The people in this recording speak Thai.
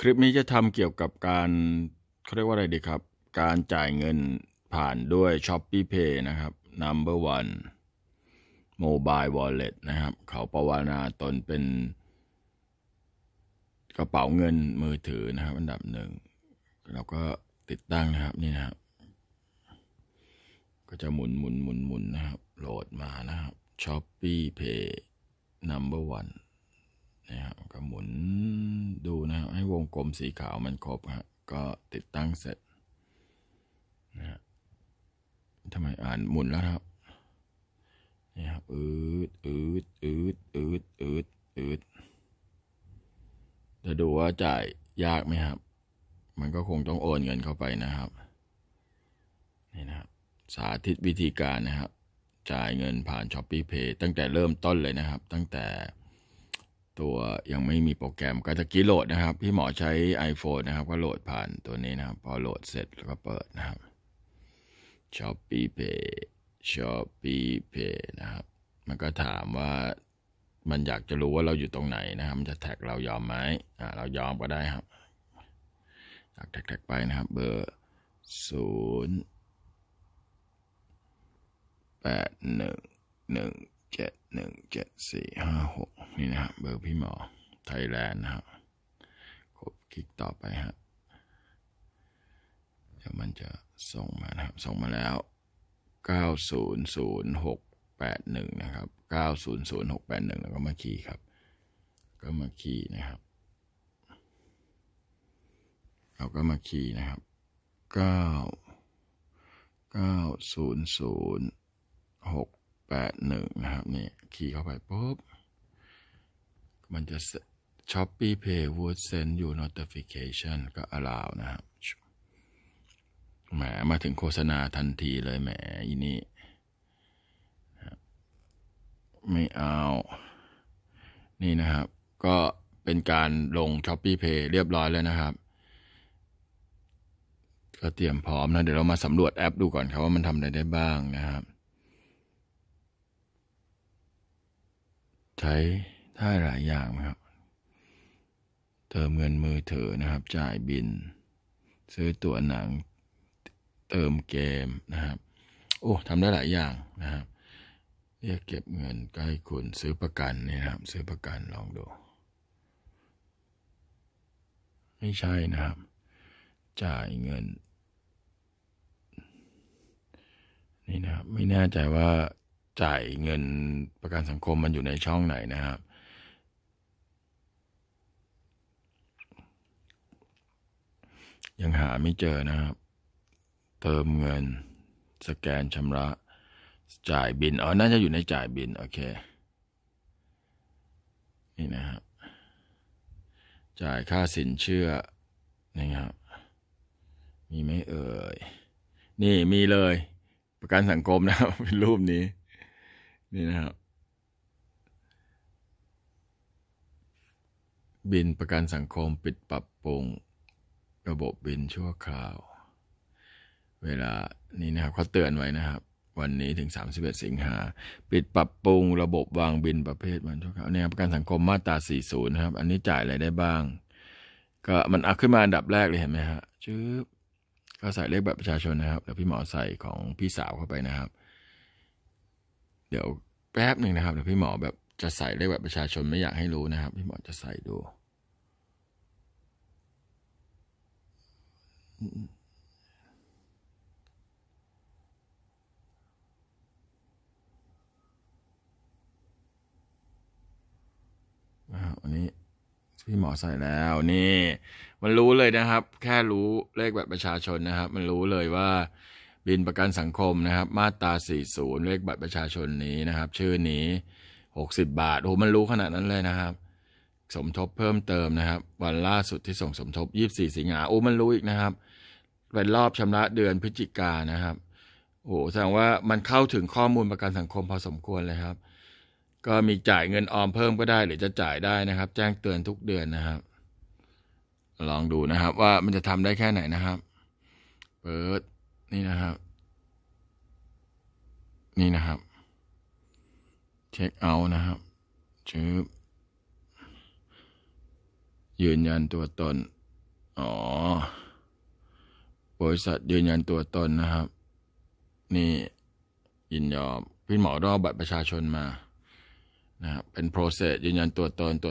คลิปนี้จะทำเกี่ยวกับการ เขาเรียกว่าอะไรดีครับ การจ่ายเงินผ่านด้วย s h o p e e Pay นะครับ Number One Mobile Wallet นะครับ เขาประวานาตนเป็น กระเป๋าเงินมือถือนะครับอันดับหนึ่ง เราก็ติดตั้งนะครับนี่นะครับ ก็จะหมุนหมุนหมุนหมุนนะครับ โหลดมานะครับ s h o p e e Pay Number One นะครับก็หมุนดูวงกลมสีขาวมันครบฮะก็ติดตั้งเสร็จนะฮะทำไมอ่านหมุนแล้วครับนี่ครับ อืด อืด อืด อืด อืด อืดจะดูว่าจ่ายยากไหมครับ มันก็คงต้องโอนเงินเข้าไปนะครับนี่นะครับสาธิตวิธีการนะครับ จ่ายเงินผ่าน s h อ p e e Pay ตั้งแต่เริ่มต้นเลยนะครับ ตั้งแต่ตัว ยังไม่มีโปรแกรมก็จะกี้โหลดนะครับ พี่หมอใช้ iPhone นะครับ ก็โหลดผ่านตัวนี้นะครับพอโหลดเสร็จแล้วก็เปิดนะครับ Shopee Pay Shopee Pay นะครับมันก็ถามว่ามันอยากจะรู้ว่าเราอยู่ตรงไหนนะครับ มันจะแท็กเรายอมไหมอ่าเรายอมก็ได้ครับอยากแท็กไปนะครับเบอร์ศูนย์แปดหนึ่งหนึ่งเจ็ดหนึ่งเจ็ดสี่ห้าหกนี่นะฮะเบอร์พี่หมอ ไทยแลนด์นะฮะกดคลิกต่อไปฮะเดี๋ยวมันจะส่งมานะครับ ส่งมาแล้ว 9 0 0ย6 8 1 นะครับ 9 0 0ย6 8 1แล้วก็มาคีย์ครับ ก็มาคีย์นะครับเราก็มาคีย์นะครับ 9 900 6แปดหนึ่งนะครับนี่ขี่เข้าไปปุ๊บ มันจะ Shopee Pay would send you notification ก็ allow นะครับแหมมาถึงโฆษณาทันทีเลยแหมอีนี่ไม่เอา นี่นะครับ ก็เป็นการลง Shopee Pay เรียบร้อยแล้วนะครับ ก็เตรียมพร้อมนะ เดี๋ยวเรามาสำรวจแอปดูก่อนครับว่ามันทำอะไรได้บ้างนะครับใช้ได้หลายอย่างนะครับ เติมเงินมือถือนะครับ จ่ายบิน ซื้อตั๋วหนัง เติมเกมนะครับ โอ้ทำได้หลายอย่างนะครับ เรียกเก็บเงินใกล้คุณซื้อประกันนี่นะครับ ซื้อประกันลองดู ไม่ใช่นะครับ จ่ายเงิน นี่นะครับไม่แน่ใจว่าจ่ายเงินประกันสังคมมันอยู่ในช่องไหนนะครับยังหาไม่เจอนะครับเติมเงิน สแกนชำระ จ่ายบินอ๋อน่าจะอยู่ในจ่ายบินโอเค นี่นะครับจ่ายค่าสินเชื่อนะครับมีไหมเอ่ยนี่มีเลย ประกันสังคมนะครับ เป็นรูปนี้นี่นะครับบินประกันสังคมปิดปรับปรุงระบบบินชั่วคราว เวลานี้นะครับเขาเตือนไว้นะครับ วันนี้ถึง 31 สิงหาปิดปรับปรุงระบบวางบินประเภทมันชั่วคราวเนี่ยประกันสังคมมาตรา40นะครับ อันนี้จ่ายอะไรได้บ้าง ก็มันอัาขึ้นมาอันดับแรกเลยเห็นไหมฮะชื๊อก็ใส่เลขบัตรประชาชนนะครับแล้วพี่หมอใส่ของพี่สาวเข้าไปนะครับเดี๋ยวแป๊บหนึ่งนะครับเดี๋ยวพี่หมอแบบจะใส่เลขบัตรประชาชนไม่อยากให้รู้นะครับ พี่หมอจะใส่ดูอันนี้ พี่หมอใส่แล้วนี่ มันรู้เลยนะครับ แค่รู้เลขบัตรประชาชนนะครับ มันรู้เลยว่าบินประกันสังคมนะครับ มาตรา40เลขบัตรประชาชนนี้นะครับชื่อนี้ 60 บาทโอ้ มันรู้ขนาดนั้นเลยนะครับ สมทบเพิ่มเติมนะครับ วันล่าสุดที่ส่งสมทบ 24 สิงหาโอ้ มันรู้อีกนะครับเป็นรอบชำระเดือนพฤศจิกานะครับโอ้ แสดงว่ามันเข้าถึงข้อมูลประกันสังคมพอสมควรเลยครับ ก็มีจ่ายเงินออมเพิ่มก็ได้หรือจะจ่ายได้นะครับ แจ้งเตือนทุกเดือนนะครับ ลองดูนะครับ ว่ามันจะทำได้แค่ไหนนะครับ เปิดนี่นะครับ นี่นะครับเช็คเอาท์นะครับชือยืนยันตัวตน อ๋อบริษัทยืนยันตัวตนนะครับ นี่ยินยอมพี่หมอรอบัตรประชาชนมานะครับเป็นโปรเซสยืนยันตัวตนตัว